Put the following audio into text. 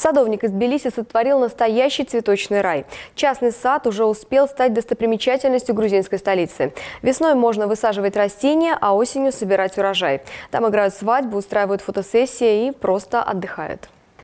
Садовник из Тбилиси сотворил настоящий цветочный рай. Частный сад уже успел стать достопримечательностью грузинской столицы. Весной можно высаживать растения, а осенью собирать урожай. Там играют свадьбы, устраивают фотосессии и просто отдыхают.